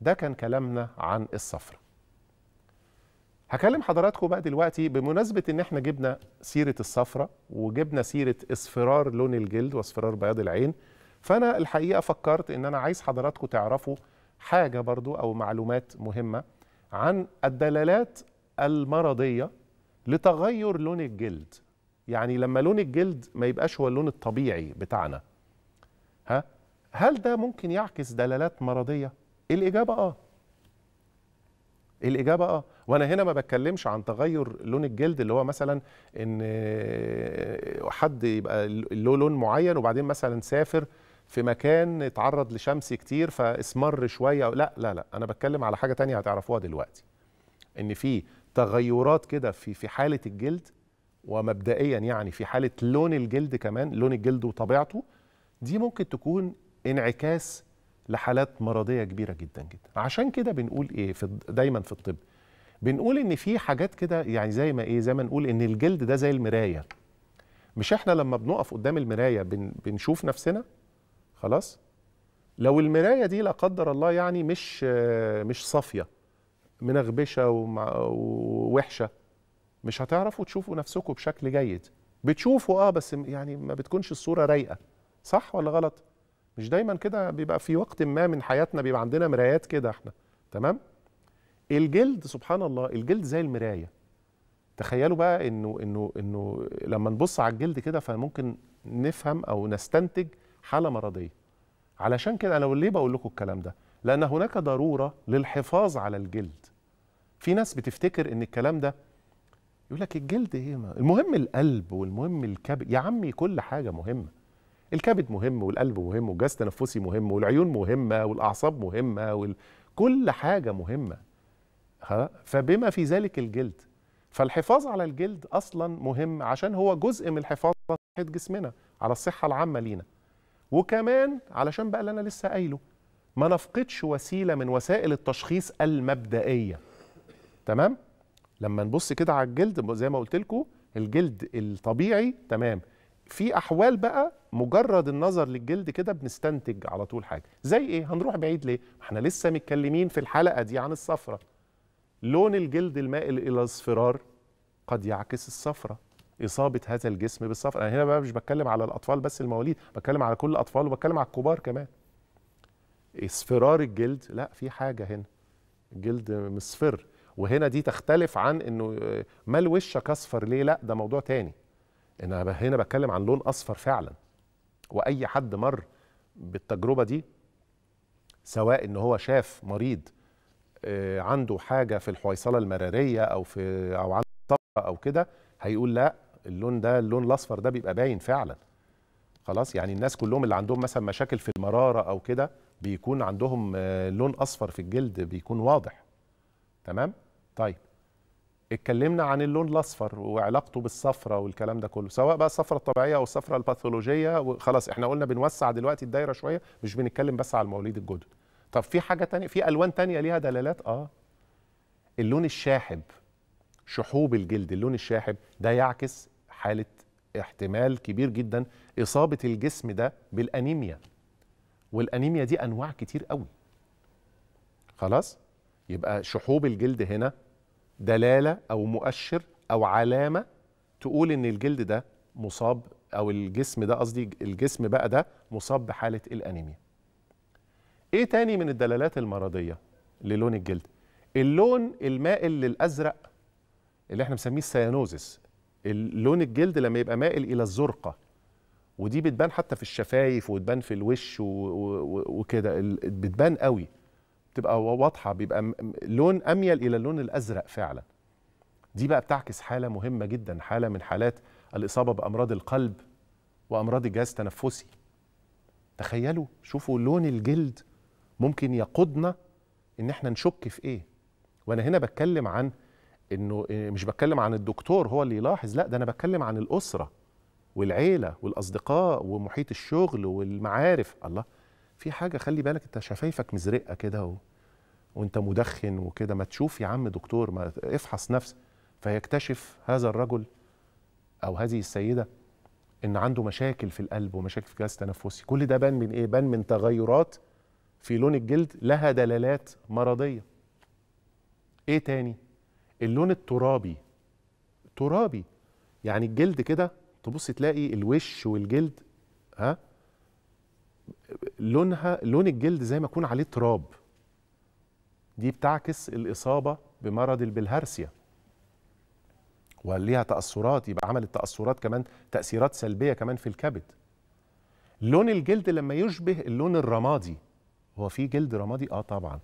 ده كان كلامنا عن الصفرة هكلم حضراتكم بقى دلوقتي بمناسبة ان احنا جبنا سيرة الصفرة وجبنا سيرة اصفرار لون الجلد واصفرار بياض العين فانا الحقيقة فكرت ان انا عايز حضراتكم تعرفوا حاجة برضو او معلومات مهمة عن الدلالات المرضية لتغير لون الجلد يعني لما لون الجلد ما يبقاش هو اللون الطبيعي بتاعنا ها هل ده ممكن يعكس دلالات مرضية الاجابه اه الاجابه اه وانا هنا ما بتكلمش عن تغير لون الجلد اللي هو مثلا ان حد يبقى له لون معين وبعدين مثلا سافر في مكان اتعرض لشمس كتير فاسمر شويه لا لا لا انا بتكلم على حاجه تانية هتعرفوها دلوقتي ان في تغيرات كده في في حاله الجلد ومبدئيا يعني في حاله لون الجلد كمان لون الجلد وطبيعته دي ممكن تكون انعكاس لحالات مرضيه كبيره جدا جدا عشان كده بنقول ايه في دايما في الطب بنقول ان في حاجات كده يعني زي ما ايه زي ما نقول ان الجلد ده زي المرايه مش احنا لما بنقف قدام المرايه بن بنشوف نفسنا خلاص لو المرايه دي لا قدر الله يعني مش مش صافيه منغبشه ووحشه مش هتعرفوا تشوفوا نفسكم بشكل جيد بتشوفوا اه بس يعني ما بتكونش الصوره رايقه صح ولا غلط مش دايما كده بيبقى في وقت ما من حياتنا بيبقى عندنا مرايات كده احنا تمام الجلد سبحان الله الجلد زي المرايه تخيلوا بقى انه انه انه لما نبص على الجلد كده فممكن نفهم او نستنتج حاله مرضيه علشان كده انا ليه بقول لكم الكلام ده لان هناك ضروره للحفاظ على الجلد في ناس بتفتكر ان الكلام ده يقول لك الجلد ايه المهم القلب والمهم الكبد يا عمي كل حاجه مهمه الكبد مهم والقلب مهم والجهاز التنفسي مهم والعيون مهمه والاعصاب مهمه وكل كل حاجه مهمه ها فبما في ذلك الجلد فالحفاظ على الجلد اصلا مهم عشان هو جزء من الحفاظ على صحه جسمنا على الصحه العامه لينا وكمان علشان بقى اللي انا لسه قايله ما نفقدش وسيله من وسائل التشخيص المبدئيه تمام لما نبص كده على الجلد زي ما قلت لكم الجلد الطبيعي تمام في احوال بقى مجرد النظر للجلد كده بنستنتج على طول حاجه زي ايه هنروح بعيد ليه احنا لسه متكلمين في الحلقه دي عن الصفرة لون الجلد المائل الى الاصفرار قد يعكس الصفرة اصابه هذا الجسم بالصفرة انا هنا بقى مش بتكلم على الاطفال بس المواليد بتكلم على كل الاطفال وبتكلم على الكبار كمان اصفرار الجلد لا في حاجه هنا الجلد مصفر وهنا دي تختلف عن انه آه، مال وشك اصفر ليه لا ده موضوع تاني انا هنا بتكلم عن لون اصفر فعلا واي حد مر بالتجربه دي سواء ان هو شاف مريض آه، عنده حاجه في الحويصله المراريه او في او عنده طبقه او كده هيقول لا اللون ده اللون الاصفر ده بيبقى باين فعلا خلاص يعني الناس كلهم اللي عندهم مثلا مشاكل في المراره او كده بيكون عندهم آه، لون اصفر في الجلد بيكون واضح تمام طيب اتكلمنا عن اللون الاصفر وعلاقته بالصفره والكلام ده كله سواء بقى الصفره الطبيعيه او الصفره الباثولوجيه وخلاص احنا قلنا بنوسع دلوقتي الدايره شويه مش بنتكلم بس على المواليد الجدد طب في حاجه تانية في الوان تانية ليها دلالات اه اللون الشاحب شحوب الجلد اللون الشاحب ده يعكس حاله احتمال كبير جدا اصابه الجسم ده بالانيميا والانيميا دي انواع كتير قوي خلاص يبقى شحوب الجلد هنا دلاله او مؤشر او علامه تقول ان الجلد ده مصاب او الجسم ده قصدي الجسم بقى ده مصاب بحاله الانيميا ايه تاني من الدلالات المرضيه للون الجلد اللون المائل للازرق اللي احنا بنسميه السيانوزس لون الجلد لما يبقى مائل الى الزرقه ودي بتبان حتى في الشفايف وتبان في الوش وكده بتبان قوي بتبقى واضحه بيبقى لون اميل الى اللون الازرق فعلا دي بقى بتعكس حاله مهمه جدا حاله من حالات الاصابه بامراض القلب وامراض الجهاز التنفسي تخيلوا شوفوا لون الجلد ممكن يقودنا ان احنا نشك في ايه وانا هنا بتكلم عن انه آه، مش بتكلم عن الدكتور هو اللي يلاحظ لا ده انا بتكلم عن الاسره والعيله والاصدقاء ومحيط الشغل والمعارف الله في حاجه خلي بالك انت شفايفك مزرقه كده و... وانت مدخن وكده ما تشوف يا عم دكتور ما افحص نفسك فيكتشف هذا الرجل او هذه السيده ان عنده مشاكل في القلب ومشاكل في الجهاز التنفسي كل ده بان من ايه بان من تغيرات في لون الجلد لها دلالات مرضيه ايه تاني اللون الترابي ترابي يعني الجلد كده تبص تلاقي الوش والجلد ها لونها لون الجلد زي ما يكون عليه تراب دي بتعكس الإصابة بمرض البلهارسيا وليها تأثرات يبقى عملت تأثرات كمان تأثيرات سلبية كمان في الكبد لون الجلد لما يشبه اللون الرمادي هو في جلد رمادي اه طبعا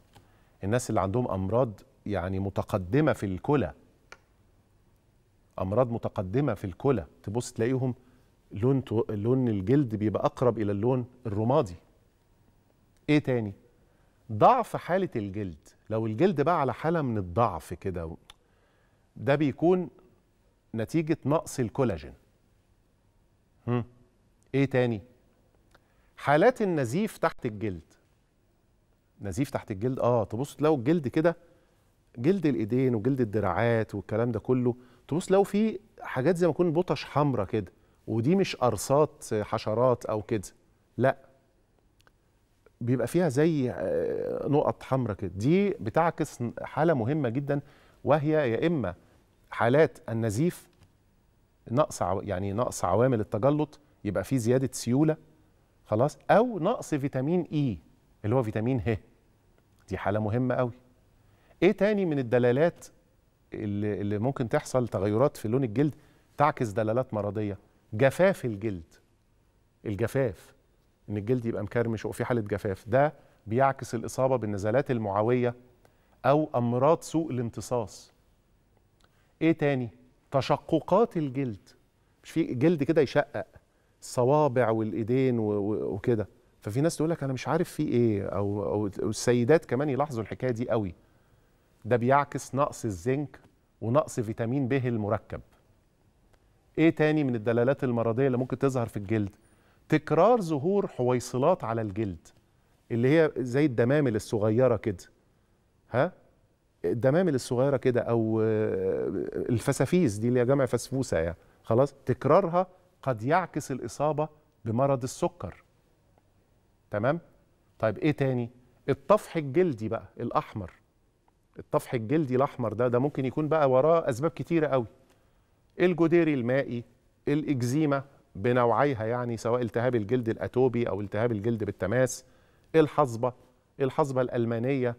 الناس اللي عندهم امراض يعني متقدمه في الكلى امراض متقدمه في الكلى تبص تلاقيهم لون تو... لون الجلد بيبقى اقرب الى اللون الرمادي ايه تاني ضعف حاله الجلد لو الجلد بقى على حاله من الضعف كده ده بيكون نتيجه نقص الكولاجين هم. ايه تاني حالات النزيف تحت الجلد نزيف تحت الجلد اه تبص لو الجلد كده جلد الايدين وجلد الدراعات والكلام ده كله تبص لو في حاجات زي ما يكون بطش حمراء كده ودي مش قرصات آه، حشرات او كده لا بيبقى فيها زي آه، نقط حمراء كده دي بتعكس حاله مهمه جدا وهي يا اما حالات النزيف نقص يعني نقص عوامل التجلط يبقى فيه زياده سيوله خلاص او نقص فيتامين اي e، اللي هو فيتامين ه دي حاله مهمه قوي ايه تاني من الدلالات اللي, اللي ممكن تحصل تغيرات في لون الجلد تعكس دلالات مرضيه جفاف الجلد الجفاف ان الجلد يبقى مكرمش وفي حاله جفاف ده بيعكس الاصابه بالنزلات المعويه او امراض سوء الامتصاص ايه تاني تشققات الجلد مش في جلد كده يشقق الصوابع والايدين وكده ففي ناس تقول لك انا مش عارف في ايه او او السيدات كمان يلاحظوا الحكايه دي قوي ده بيعكس نقص الزنك ونقص فيتامين ب المركب ايه تاني من الدلالات المرضيه اللي ممكن تظهر في الجلد تكرار ظهور حويصلات على الجلد اللي هي زي الدمامل الصغيره كده ها الدمامل الصغيره كده او آه، الفسافيس دي اللي هي جمع فسفوسه يعني خلاص تكرارها قد يعكس الاصابه بمرض السكر تمام طيب ايه تاني الطفح الجلدي بقى الاحمر الطفح الجلدي الاحمر ده ده ممكن يكون بقى وراه اسباب كتيره قوي الجديري المائي الإكزيما بنوعيها يعني سواء التهاب الجلد الأتوبي أو التهاب الجلد بالتماس الحصبة الحصبة الألمانية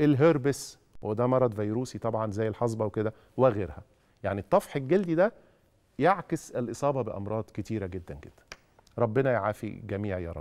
الهربس وده مرض فيروسي طبعا زي الحصبة وكده وغيرها يعني الطفح الجلدي ده يعكس الإصابة بأمراض كتيرة جدا جدا ربنا يعافي الجميع يا رب